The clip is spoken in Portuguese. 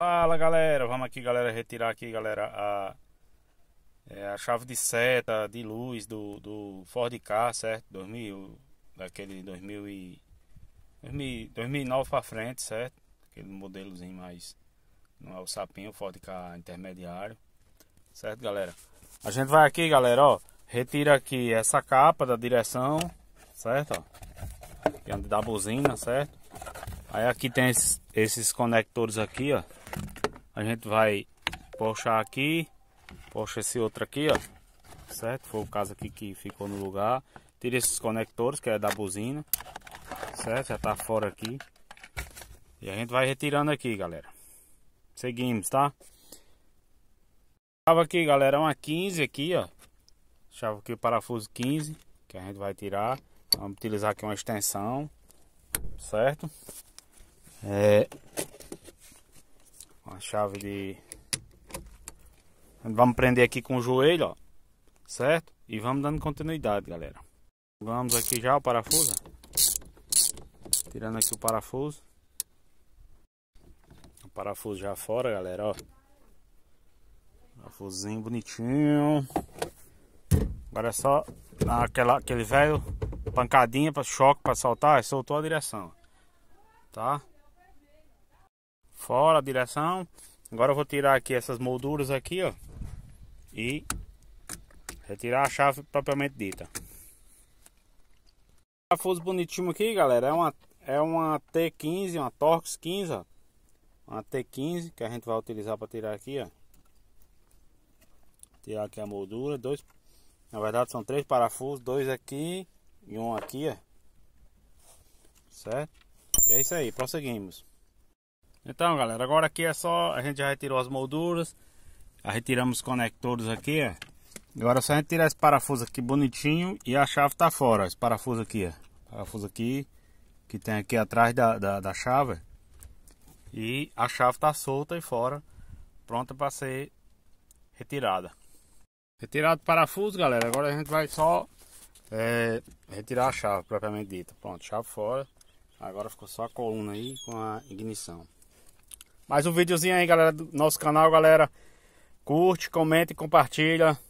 Fala galera, vamos aqui galera retirar aqui galera a, é, a chave de seta de luz do, do Ford K, certo? 2000, daquele 2000 e, 2000, 2009 para frente, certo? Aquele modelozinho mais não é o sapinho, o Ford K intermediário, certo galera? A gente vai aqui galera, ó, retira aqui essa capa da direção, certo? Ó, é da buzina, certo? Aí aqui tem esses, esses conectores aqui, ó. A gente vai puxar aqui, puxa esse outro aqui, ó. Certo? Foi o caso aqui que ficou no lugar. Tira esses conectores, que é da buzina. Certo? Já tá fora aqui. E a gente vai retirando aqui, galera. Seguimos, tá? Chave aqui, galera, uma 15 aqui, ó. Chave aqui o parafuso 15, que a gente vai tirar. Vamos utilizar aqui uma extensão, certo? É uma chave de... Vamos prender aqui com o joelho, ó. Certo? E vamos dando continuidade, galera. Vamos aqui já o parafuso. Tirando aqui o parafuso. O parafuso já fora, galera, ó. Parafusinho bonitinho. Agora é só dar aquela, aquele velho pancadinha, para choque para soltar. Soltou a direção, tá? fora a direção. Agora eu vou tirar aqui essas molduras aqui, ó. E retirar a chave propriamente dita. O tá parafuso bonitinho aqui, galera, é uma é uma T15, uma Torx 15, ó. Uma T15 que a gente vai utilizar para tirar aqui, ó. Tirar aqui a moldura, dois na verdade são três parafusos, dois aqui e um aqui, ó. Certo? E é isso aí, prosseguimos. Então, galera, agora aqui é só... A gente já retirou as molduras. Já retiramos os conectores aqui, ó. É. Agora é só a gente tirar esse parafuso aqui bonitinho e a chave tá fora, esse parafuso aqui, ó. É. Parafuso aqui, que tem aqui atrás da, da, da chave. E a chave tá solta e fora, pronta para ser retirada. Retirado o parafuso, galera, agora a gente vai só é, retirar a chave propriamente dita. Pronto, chave fora. Agora ficou só a coluna aí com a ignição. Mais um videozinho aí, galera, do nosso canal, galera. Curte, comenta e compartilha.